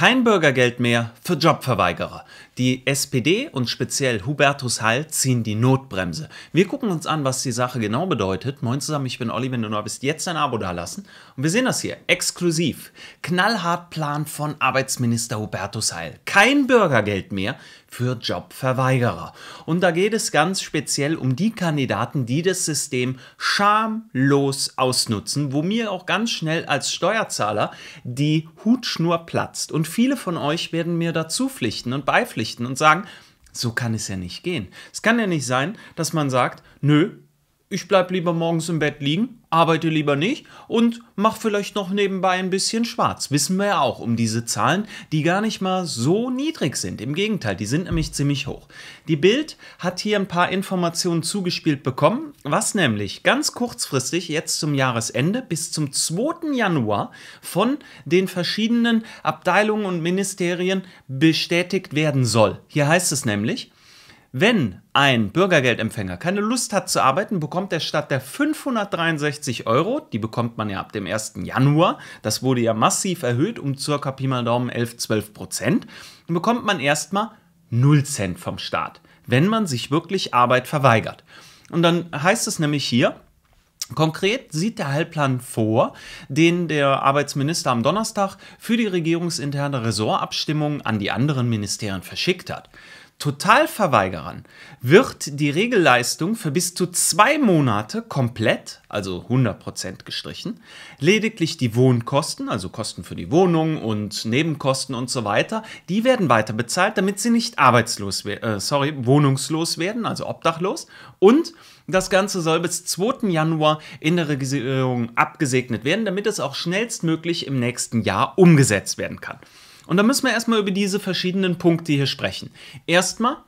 Kein Bürgergeld mehr für Jobverweigerer. Die SPD und speziell Hubertus Heil ziehen die Notbremse. Wir gucken uns an, was die Sache genau bedeutet. Moin zusammen, ich bin Olli, wenn du neu bist, jetzt ein Abo dalassen. Und wir sehen das hier, exklusiv. Knallhart Plan von Arbeitsminister Hubertus Heil. Kein Bürgergeld mehr für Jobverweigerer. Und da geht es ganz speziell um die Kandidaten, die das System schamlos ausnutzen, wo mir auch ganz schnell als Steuerzahler die Hutschnur platzt. Und viele von euch werden mir dazu pflichten und beipflichten und sagen, so kann es ja nicht gehen. Es kann ja nicht sein, dass man sagt, nö, ich bleib lieber morgens im Bett liegen, arbeite lieber nicht und mach vielleicht noch nebenbei ein bisschen schwarz. Wissen wir ja auch um diese Zahlen, die gar nicht mal so niedrig sind. Im Gegenteil, die sind nämlich ziemlich hoch. Die Bild hat hier ein paar Informationen zugespielt bekommen, was nämlich ganz kurzfristig jetzt zum Jahresende bis zum 2. Januar von den verschiedenen Abteilungen und Ministerien bestätigt werden soll. Hier heißt es nämlich, wenn ein Bürgergeldempfänger keine Lust hat zu arbeiten, bekommt er statt der 563 Euro, die bekommt man ja ab dem 1. Januar, das wurde ja massiv erhöht um ca. Pi mal Daumen 11, 12 Prozent, bekommt man erstmal 0 Cent vom Staat, wenn man sich wirklich Arbeit verweigert. Und dann heißt es nämlich hier, Konkret sieht der Heilplan vor, den der Arbeitsminister am Donnerstag für die regierungsinterne Ressortabstimmung an die anderen Ministerien verschickt hat. Totalverweigerern wird die Regelleistung für bis zu zwei Monate komplett, also 100% gestrichen, lediglich die Wohnkosten, also Kosten für die Wohnung und Nebenkosten und so weiter, die werden weiter bezahlt, damit sie nicht arbeitslos, äh, sorry, wohnungslos werden, also obdachlos und das Ganze soll bis 2. Januar in der Regierung abgesegnet werden, damit es auch schnellstmöglich im nächsten Jahr umgesetzt werden kann. Und da müssen wir erstmal über diese verschiedenen Punkte hier sprechen. Erstmal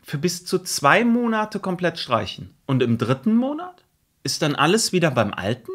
für bis zu zwei Monate komplett streichen. Und im dritten Monat ist dann alles wieder beim Alten?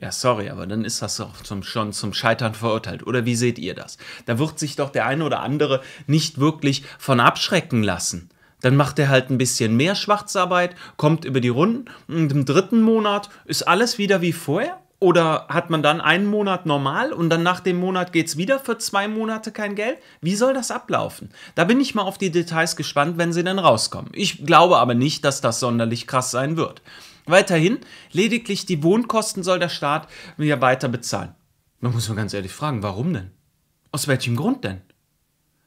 Ja, sorry, aber dann ist das auch zum, schon zum Scheitern verurteilt. Oder wie seht ihr das? Da wird sich doch der eine oder andere nicht wirklich von abschrecken lassen. Dann macht er halt ein bisschen mehr Schwarzarbeit, kommt über die Runden und im dritten Monat ist alles wieder wie vorher. Oder hat man dann einen Monat normal und dann nach dem Monat geht es wieder für zwei Monate kein Geld? Wie soll das ablaufen? Da bin ich mal auf die Details gespannt, wenn sie denn rauskommen. Ich glaube aber nicht, dass das sonderlich krass sein wird. Weiterhin, lediglich die Wohnkosten soll der Staat wieder weiter bezahlen. Man muss mal ganz ehrlich fragen, warum denn? Aus welchem Grund denn?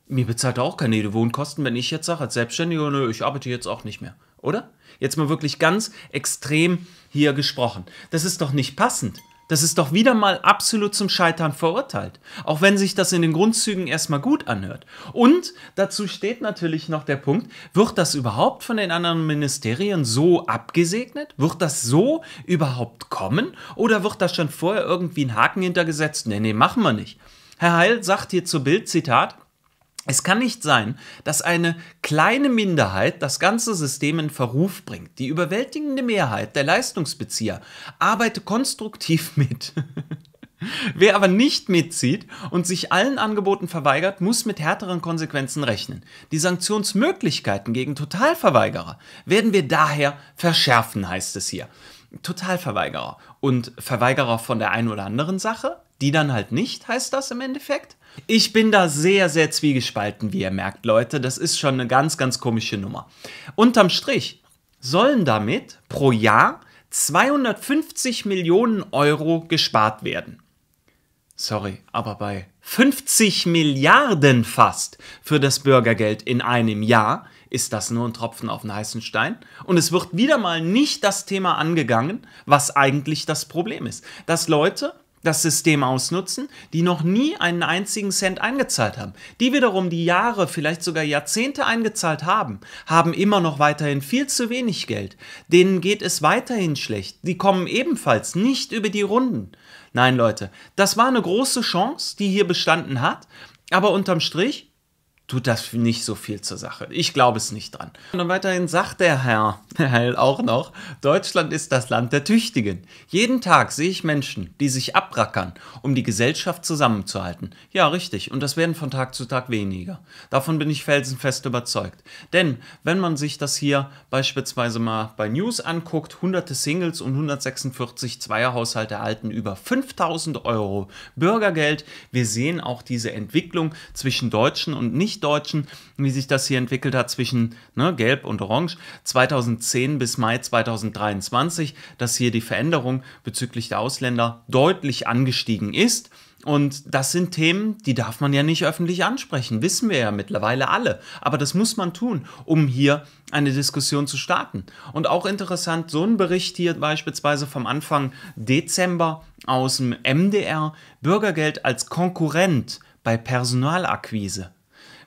Mir bezahlt er auch keine Wohnkosten, wenn ich jetzt sage, als Selbstständiger, nö, ich arbeite jetzt auch nicht mehr oder? Jetzt mal wirklich ganz extrem hier gesprochen. Das ist doch nicht passend. Das ist doch wieder mal absolut zum Scheitern verurteilt. Auch wenn sich das in den Grundzügen erstmal gut anhört. Und dazu steht natürlich noch der Punkt, wird das überhaupt von den anderen Ministerien so abgesegnet? Wird das so überhaupt kommen? Oder wird da schon vorher irgendwie ein Haken hintergesetzt? Nee, nee, machen wir nicht. Herr Heil sagt hier zur Bild, Zitat, es kann nicht sein, dass eine kleine Minderheit das ganze System in Verruf bringt. Die überwältigende Mehrheit der Leistungsbezieher arbeite konstruktiv mit. Wer aber nicht mitzieht und sich allen Angeboten verweigert, muss mit härteren Konsequenzen rechnen. Die Sanktionsmöglichkeiten gegen Totalverweigerer werden wir daher verschärfen, heißt es hier. Totalverweigerer und Verweigerer von der einen oder anderen Sache die dann halt nicht, heißt das im Endeffekt. Ich bin da sehr, sehr zwiegespalten, wie ihr merkt, Leute. Das ist schon eine ganz, ganz komische Nummer. Unterm Strich sollen damit pro Jahr 250 Millionen Euro gespart werden. Sorry, aber bei 50 Milliarden fast für das Bürgergeld in einem Jahr ist das nur ein Tropfen auf den heißen Stein. Und es wird wieder mal nicht das Thema angegangen, was eigentlich das Problem ist. Dass Leute das System ausnutzen, die noch nie einen einzigen Cent eingezahlt haben. Die wiederum, die Jahre, vielleicht sogar Jahrzehnte eingezahlt haben, haben immer noch weiterhin viel zu wenig Geld. Denen geht es weiterhin schlecht. Die kommen ebenfalls nicht über die Runden. Nein, Leute, das war eine große Chance, die hier bestanden hat. Aber unterm Strich tut das nicht so viel zur Sache. Ich glaube es nicht dran. Und weiterhin sagt der Herr Heil auch noch, Deutschland ist das Land der Tüchtigen. Jeden Tag sehe ich Menschen, die sich abrackern, um die Gesellschaft zusammenzuhalten. Ja, richtig, und das werden von Tag zu Tag weniger. Davon bin ich felsenfest überzeugt. Denn wenn man sich das hier beispielsweise mal bei News anguckt, hunderte Singles und 146 Zweierhaushalte erhalten über 5000 Euro Bürgergeld. Wir sehen auch diese Entwicklung zwischen Deutschen und nicht nicht-Deutschen, wie sich das hier entwickelt hat zwischen ne, Gelb und Orange 2010 bis Mai 2023, dass hier die Veränderung bezüglich der Ausländer deutlich angestiegen ist. Und das sind Themen, die darf man ja nicht öffentlich ansprechen, wissen wir ja mittlerweile alle. Aber das muss man tun, um hier eine Diskussion zu starten. Und auch interessant, so ein Bericht hier beispielsweise vom Anfang Dezember aus dem MDR, Bürgergeld als Konkurrent bei Personalakquise.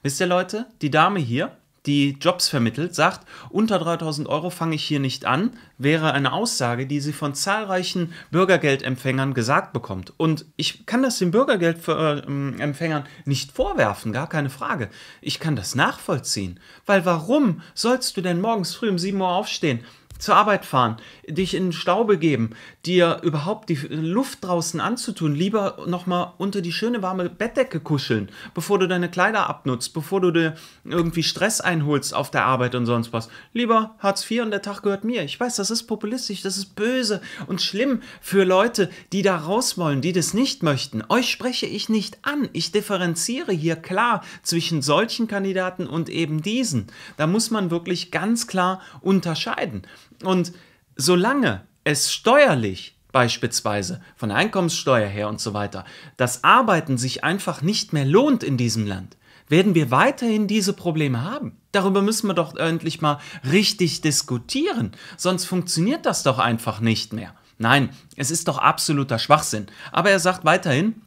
Wisst ihr Leute, die Dame hier, die Jobs vermittelt, sagt, unter 3000 Euro fange ich hier nicht an, wäre eine Aussage, die sie von zahlreichen Bürgergeldempfängern gesagt bekommt. Und ich kann das den Bürgergeldempfängern ähm, nicht vorwerfen, gar keine Frage. Ich kann das nachvollziehen. Weil warum sollst du denn morgens früh um 7 Uhr aufstehen, zur Arbeit fahren, dich in den Stau begeben, dir überhaupt die Luft draußen anzutun, lieber nochmal unter die schöne warme Bettdecke kuscheln, bevor du deine Kleider abnutzt, bevor du dir irgendwie Stress einholst auf der Arbeit und sonst was. Lieber Hartz IV und der Tag gehört mir. Ich weiß, das ist populistisch, das ist böse und schlimm für Leute, die da raus wollen, die das nicht möchten. Euch spreche ich nicht an. Ich differenziere hier klar zwischen solchen Kandidaten und eben diesen. Da muss man wirklich ganz klar unterscheiden. Und solange es steuerlich beispielsweise von der Einkommenssteuer her und so weiter, das Arbeiten sich einfach nicht mehr lohnt in diesem Land, werden wir weiterhin diese Probleme haben. Darüber müssen wir doch endlich mal richtig diskutieren, sonst funktioniert das doch einfach nicht mehr. Nein, es ist doch absoluter Schwachsinn. Aber er sagt weiterhin,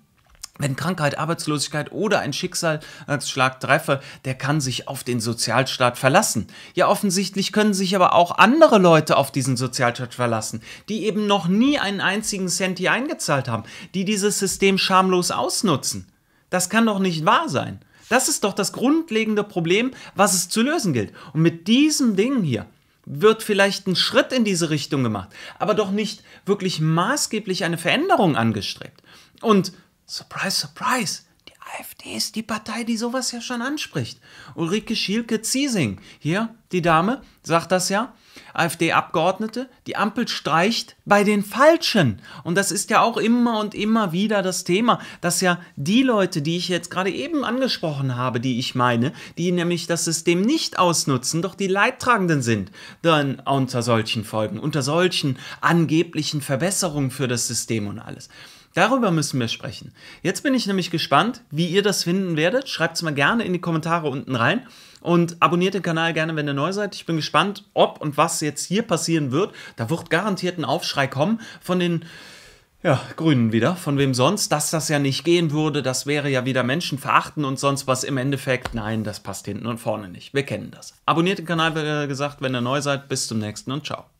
wenn Krankheit, Arbeitslosigkeit oder ein Schicksalsschlag treffe, der kann sich auf den Sozialstaat verlassen. Ja, offensichtlich können sich aber auch andere Leute auf diesen Sozialstaat verlassen, die eben noch nie einen einzigen Cent hier eingezahlt haben, die dieses System schamlos ausnutzen. Das kann doch nicht wahr sein. Das ist doch das grundlegende Problem, was es zu lösen gilt. Und mit diesem Ding hier, wird vielleicht ein Schritt in diese Richtung gemacht, aber doch nicht wirklich maßgeblich eine Veränderung angestrebt. Und Surprise, surprise! Die AfD ist die Partei, die sowas ja schon anspricht. Ulrike Schielke-Ziesing, hier, die Dame, sagt das ja. AfD-Abgeordnete, die Ampel streicht bei den Falschen. Und das ist ja auch immer und immer wieder das Thema, dass ja die Leute, die ich jetzt gerade eben angesprochen habe, die ich meine, die nämlich das System nicht ausnutzen, doch die Leidtragenden sind, dann unter solchen Folgen, unter solchen angeblichen Verbesserungen für das System und alles. Darüber müssen wir sprechen. Jetzt bin ich nämlich gespannt, wie ihr das finden werdet. Schreibt es mal gerne in die Kommentare unten rein und abonniert den Kanal gerne, wenn ihr neu seid. Ich bin gespannt, ob und was jetzt hier passieren wird. Da wird garantiert ein Aufschrei kommen von den ja, Grünen wieder, von wem sonst, dass das ja nicht gehen würde, das wäre ja wieder Menschen verachten und sonst was im Endeffekt. Nein, das passt hinten und vorne nicht. Wir kennen das. Abonniert den Kanal, wie gesagt, wenn ihr neu seid. Bis zum nächsten und ciao.